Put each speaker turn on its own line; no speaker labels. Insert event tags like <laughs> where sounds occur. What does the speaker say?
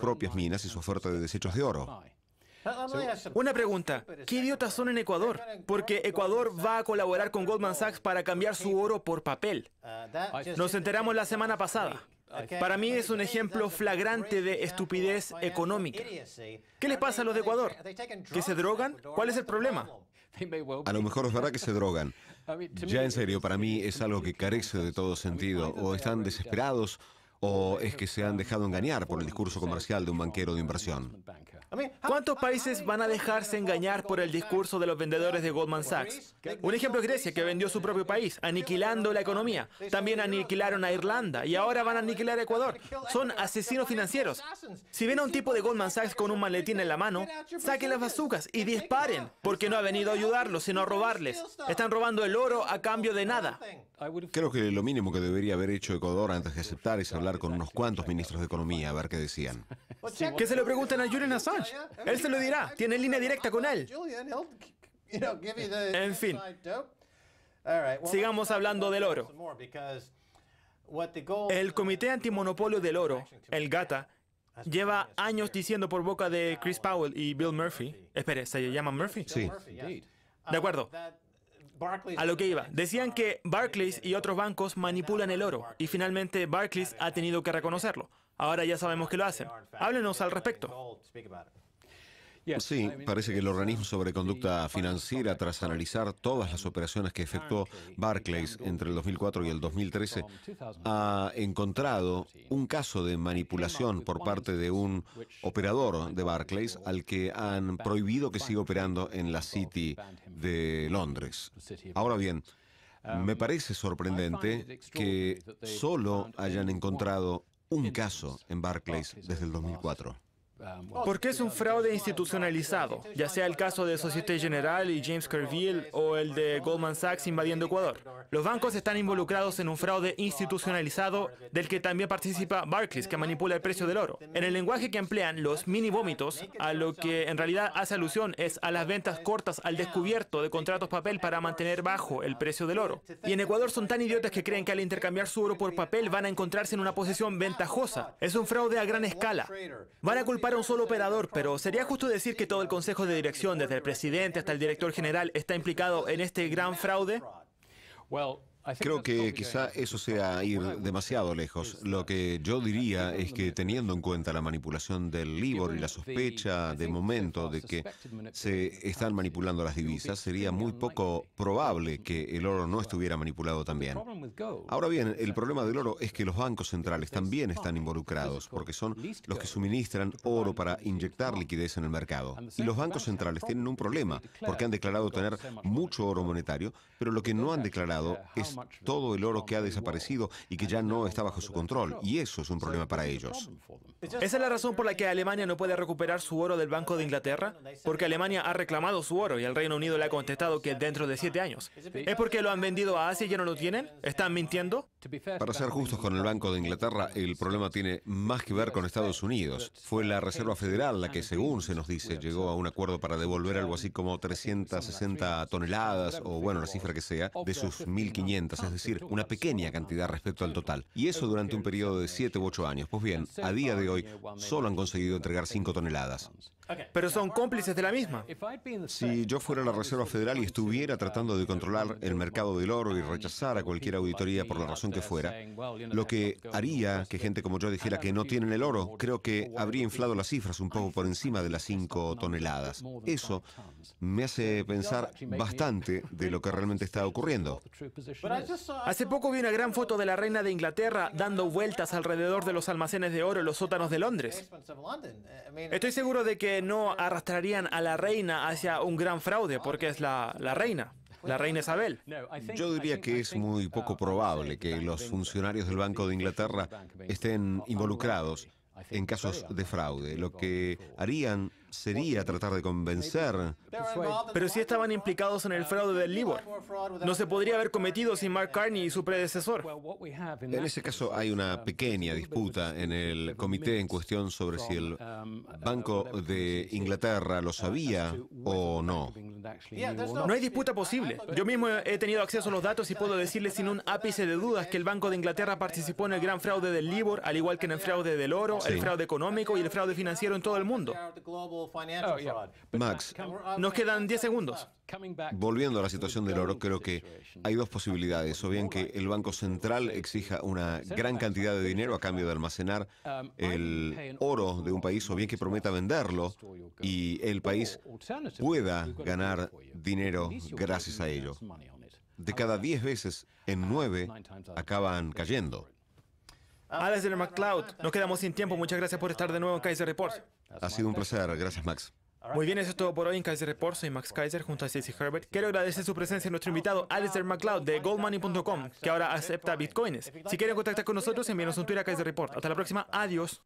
propias minas y su oferta de desechos de oro.
Una pregunta, ¿qué idiotas son en Ecuador? Porque Ecuador va a colaborar con Goldman Sachs para cambiar su oro por papel. Nos enteramos la semana pasada. Para mí es un ejemplo flagrante de estupidez económica. ¿Qué les pasa a los de Ecuador? ¿Que se drogan? ¿Cuál es el problema?
A lo mejor es verdad que se drogan. Ya en serio, para mí es algo que carece de todo sentido. O están desesperados ¿O es que se han dejado engañar por el discurso comercial de un banquero de inversión?
¿Cuántos países van a dejarse engañar por el discurso de los vendedores de Goldman Sachs? Un ejemplo es Grecia, que vendió su propio país, aniquilando la economía. También aniquilaron a Irlanda y ahora van a aniquilar a Ecuador. Son asesinos financieros. Si ven a un tipo de Goldman Sachs con un maletín en la mano, saquen las bazucas y disparen, porque no ha venido a ayudarlos, sino a robarles. Están robando el oro a cambio de nada.
Creo que lo mínimo que debería haber hecho Ecuador antes de aceptar es hablar con unos cuantos ministros de Economía a ver qué decían.
Que se lo pregunten a Julian Assange. Él se lo dirá. Tiene línea directa con él. <laughs> En fin. Sigamos hablando del oro. El Comité Antimonopolio del Oro, el GATA, lleva años diciendo por boca de Chris Powell y Bill Murphy. Espere, ¿se llama Murphy? Sí. Uh, de acuerdo. A lo que iba, decían que Barclays y otros bancos manipulan el oro y finalmente Barclays ha tenido que reconocerlo. Ahora ya sabemos que lo hacen. Háblenos al respecto.
Sí, parece que el organismo sobre conducta financiera, tras analizar todas las operaciones que efectuó Barclays entre el 2004 y el 2013, ha encontrado un caso de manipulación por parte de un operador de Barclays al que han prohibido que siga operando en la City de Londres. Ahora bien, me parece sorprendente que solo hayan encontrado un caso en Barclays desde el 2004.
Um, Porque es un fraude institucionalizado, ya sea el caso de Societe General y James Carville o el de Goldman Sachs invadiendo Ecuador. Los bancos están involucrados en un fraude institucionalizado del que también participa Barclays, que manipula el precio del oro. En el lenguaje que emplean los mini vómitos, a lo que en realidad hace alusión es a las ventas cortas al descubierto de contratos papel para mantener bajo el precio del oro. Y en Ecuador son tan idiotas que creen que al intercambiar su oro por papel van a encontrarse en una posición ventajosa. Es un fraude a gran escala. Van a culpar un solo operador, pero sería justo decir que todo el Consejo de Dirección, desde el presidente hasta el director general, está implicado en este gran fraude.
Creo que quizá eso sea ir demasiado lejos. Lo que yo diría es que teniendo en cuenta la manipulación del LIBOR y la sospecha de momento de que se están manipulando las divisas, sería muy poco probable que el oro no estuviera manipulado también. Ahora bien, el problema del oro es que los bancos centrales también están involucrados porque son los que suministran oro para inyectar liquidez en el mercado. Y los bancos centrales tienen un problema porque han declarado tener mucho oro monetario, pero lo que no han declarado es todo el oro que ha desaparecido y que ya no está bajo su control, y eso es un problema para ellos.
¿Esa es la razón por la que Alemania no puede recuperar su oro del Banco de Inglaterra? Porque Alemania ha reclamado su oro y el Reino Unido le ha contestado que dentro de siete años. ¿Es porque lo han vendido a Asia y ya no lo tienen? ¿Están mintiendo?
Para ser justos con el Banco de Inglaterra, el problema tiene más que ver con Estados Unidos. Fue la Reserva Federal la que, según se nos dice, llegó a un acuerdo para devolver algo así como 360 toneladas, o bueno, la cifra que sea, de sus 1.500, es decir, una pequeña cantidad respecto al total. Y eso durante un periodo de 7 u 8 años. Pues bien, a día de hoy solo han conseguido entregar 5 toneladas pero son cómplices de la misma. Si yo fuera la Reserva Federal y estuviera tratando de controlar el mercado del oro y rechazar a cualquier auditoría por la razón que fuera, lo que haría que gente como yo dijera que no tienen el oro, creo que habría inflado las cifras un poco por encima de las 5 toneladas. Eso me hace pensar bastante de lo que realmente está ocurriendo.
Hace poco vi una gran foto de la reina de Inglaterra dando vueltas alrededor de los almacenes de oro en los sótanos de Londres. Estoy seguro de que no arrastrarían a la reina hacia un gran fraude, porque es la, la reina la reina Isabel. Yo diría
que es muy poco probable que los funcionarios del Banco de Inglaterra estén involucrados en casos de fraude. Lo que harían sería tratar de convencer. Pero si estaban
implicados en el fraude del Libor. No se podría haber cometido sin Mark Carney y su predecesor. En ese
caso hay una pequeña disputa en el comité en cuestión sobre si el Banco de Inglaterra lo sabía o no.
No hay disputa posible. Yo mismo he tenido acceso a los datos y puedo decirle sin un ápice de dudas que el Banco de Inglaterra participó en el gran fraude del Libor, al igual que en el fraude del oro, el fraude económico y el fraude
financiero en todo el mundo. Oh, Max,
nos quedan 10 segundos.
Volviendo a la situación del oro, creo que hay dos posibilidades. O bien que el Banco Central exija una gran cantidad de dinero a cambio de almacenar um, el oro de un país, o bien que prometa venderlo y el país pueda ganar dinero gracias a ello. De cada 10 veces, en 9 uh, acaban cayendo.
Ah, Alexander McCloud, nos quedamos sin tiempo.
Muchas gracias por estar de nuevo en Kaiser Report. Ha sido un placer. Gracias, Max.
Muy bien, eso es todo por hoy en Kaiser Report. Soy Max Kaiser junto a Stacy Herbert. Quiero agradecer su presencia a nuestro invitado Alexander McLeod de GoldMoney.com, que ahora acepta bitcoins. Si quieren contactar con nosotros, envíenos un Twitter a Kaiser Report. Hasta la próxima. Adiós.